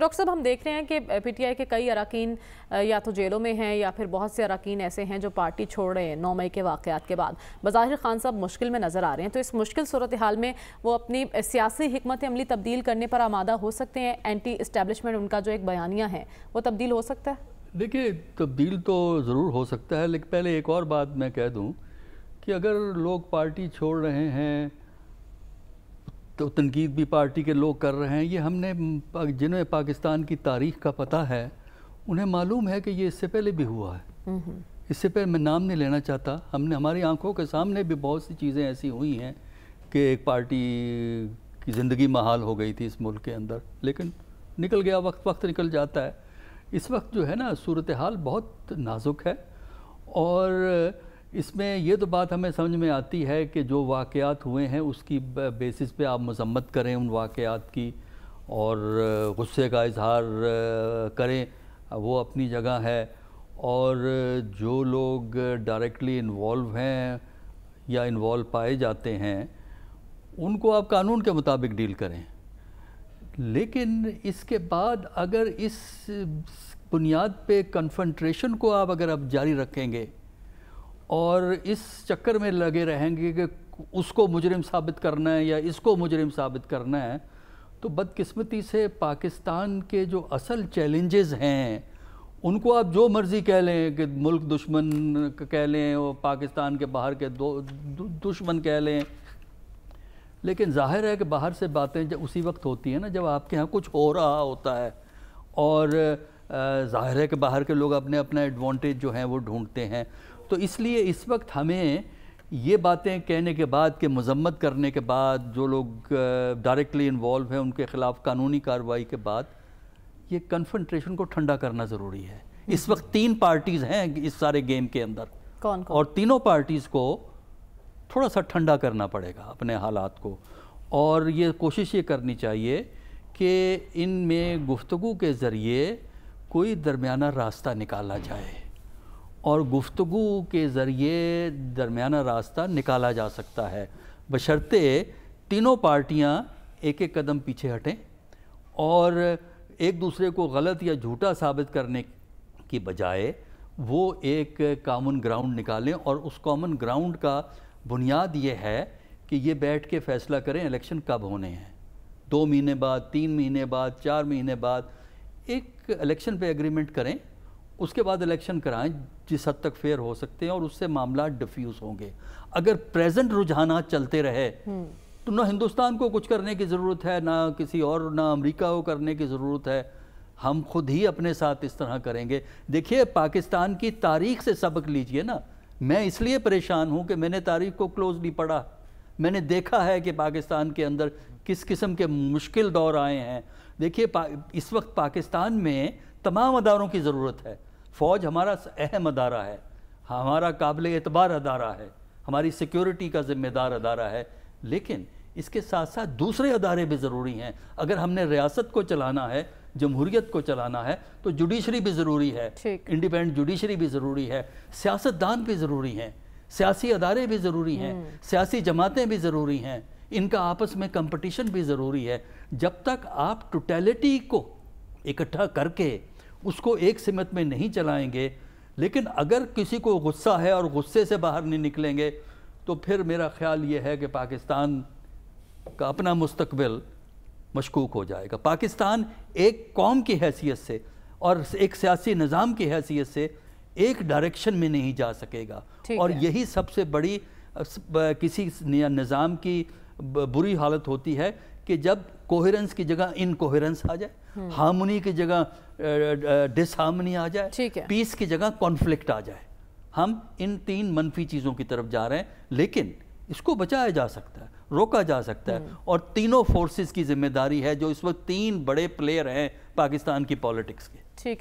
Doctor साहब हम देख रहे हैं कि पीटीआई के कई अरकान या तो जेलों में हैं या फिर बहुत से अरकान ऐसे हैं जो पार्टी छोड़ रहे हैं नौ मई के वाक़ात के बाद बज़ाहिर खान साहब मुश्किल में नज़र आ रहे हैं तो इस मुश्किल सूरत हाल में वो अपनी सियासी हमत अमली तब्दील करने पर आमादा हो सकते हैं एंटी इस्टेबलिशमेंट उनका जो एक बयानिया है वो तब्दील हो सकता है देखिए तब्दील तो ज़रूर हो सकता है लेकिन पहले एक और बात मैं कह दूँ कि अगर लोग पार्टी छोड़ रहे हैं तो तनकीद भी पार्टी के लोग कर रहे हैं ये हमने जिन्हें पाकिस्तान की तारीख का पता है उन्हें मालूम है कि ये इससे पहले भी हुआ है इससे पहले मैं नाम नहीं लेना चाहता हमने हमारी आंखों के सामने भी बहुत सी चीज़ें ऐसी हुई हैं कि एक पार्टी की ज़िंदगी महाल हो गई थी इस मुल्क के अंदर लेकिन निकल गया वक्त वक्त निकल जाता है इस वक्त जो है ना सूरत हाल बहुत नाजुक है और इसमें ये तो बात हमें समझ में आती है कि जो वाक़ हुए हैं उसकी बेसिस पे आप मजम्मत करें उन वाक़ की और गुस्से का इजहार करें वो अपनी जगह है और जो लोग डायरेक्टली इन्वॉल्व हैं या इन्वॉल्व पाए जाते हैं उनको आप कानून के मुताबिक डील करें लेकिन इसके बाद अगर इस बुनियाद पे कन्फंट्रेशन को आप अगर आप जारी रखेंगे और इस चक्कर में लगे रहेंगे कि उसको मुजरिम साबित करना है या इसको मुजरिम साबित करना है तो बदकिस्मती से पाकिस्तान के जो असल चैलेंजेस हैं उनको आप जो मर्ज़ी कह लें कि मुल्क दुश्मन कह लें और पाकिस्तान के बाहर के दो दुश्मन कह लें लेकिन जाहिर है कि बाहर से बातें जब उसी वक्त होती हैं ना जब आपके यहाँ कुछ हो रहा होता है और जाहिर है कि बाहर के लोग अपने अपने एडवांटेज जो हैं वो ढूंढते हैं तो इसलिए इस वक्त हमें ये बातें कहने के बाद कि मजम्मत करने के बाद जो लोग डायरेक्टली इन्वॉल्व हैं उनके ख़िलाफ़ कानूनी कार्रवाई के बाद ये कन्फेंट्रेशन को ठंडा करना ज़रूरी है इस हम्म। वक्त तीन पार्टीज़ हैं इस सारे गेम के अंदर कौन कौन और तीनों पार्टीज़ को थोड़ा सा ठंडा करना पड़ेगा अपने हालात को और ये कोशिश ये करनी चाहिए कि इन में गुफ्तु के ज़रिए कोई दरमियाना रास्ता निकाला जाए और गुफ्तु के ज़रिए दरमियाना रास्ता निकाला जा सकता है बशर्ते तीनों पार्टियाँ एक एक कदम पीछे हटें और एक दूसरे को गलत या झूठा साबित करने की बजाय वो एक कामन ग्राउंड निकालें और उस कॉमन ग्राउंड का बुनियाद ये है कि ये बैठ के फ़ैसला करें इलेक्शन कब होने हैं दो महीने बाद तीन महीने बाद चार महीने बाद एक इलेक्शन पे एग्रीमेंट करें उसके बाद इलेक्शन कराएं जिस हद तक फेयर हो सकते हैं और उससे मामला डिफ्यूज होंगे अगर प्रेजेंट रुझाना चलते रहे हम्म। तो ना हिंदुस्तान को कुछ करने की ज़रूरत है ना किसी और ना अमेरिका को करने की ज़रूरत है हम खुद ही अपने साथ इस तरह करेंगे देखिए पाकिस्तान की तारीख से सबक लीजिए ना मैं इसलिए परेशान हूँ कि मैंने तारीख को क्लोजली पढ़ा मैंने देखा है कि पाकिस्तान के अंदर किस किस्म के मुश्किल दौर आए हैं देखिए इस वक्त पाकिस्तान में तमाम अदारों की ज़रूरत है फ़ौज हमारा अहम अदारा है हमारा काबिल एतबार अदारा है हमारी सिक्योरिटी का ज़िम्मेदार अदारा है लेकिन इसके साथ साथ दूसरे अदारे भी ज़रूरी हैं अगर हमने रियासत को चलाना है जमहूरीत को चलाना है तो जुडिशरी भी ज़रूरी है इंडिपेंडेंट जुडिशरी भी ज़रूरी है सियासतदान भी ज़रूरी हैं सियासी अदारे भी ज़रूरी हैं हम्म। सियासी जमातें भी ज़रूरी हैं इनका आपस में कंपटीशन भी ज़रूरी है जब तक आप टोटलिटी को इकट्ठा करके उसको एक समत में नहीं चलाएंगे लेकिन अगर किसी को गुस्सा है और गुस्से से बाहर नहीं निकलेंगे तो फिर मेरा ख्याल ये है कि पाकिस्तान का अपना मुस्तबिल मशकूक हो जाएगा पाकिस्तान एक कौम की हैसियत से और एक सियासी निज़ाम की हैसियत से एक डायरेक्शन में नहीं जा सकेगा और यही सबसे बड़ी किसी निज़ाम की बुरी हालत होती है कि जब कोहरेंस की जगह इनकोहरेंस आ जाए हम्म। हार्मोनी की जगह डिसहार्मनी आ जाए ठीक है पीस की जगह कॉन्फ्लिक्ट आ जाए हम इन तीन मनफी चीज़ों की तरफ जा रहे हैं लेकिन इसको बचाया जा सकता है रोका जा सकता है हम्म। और तीनों फोर्सेस की जिम्मेदारी है जो इस वक्त तीन बड़े प्लेयर हैं पाकिस्तान की पॉलिटिक्स के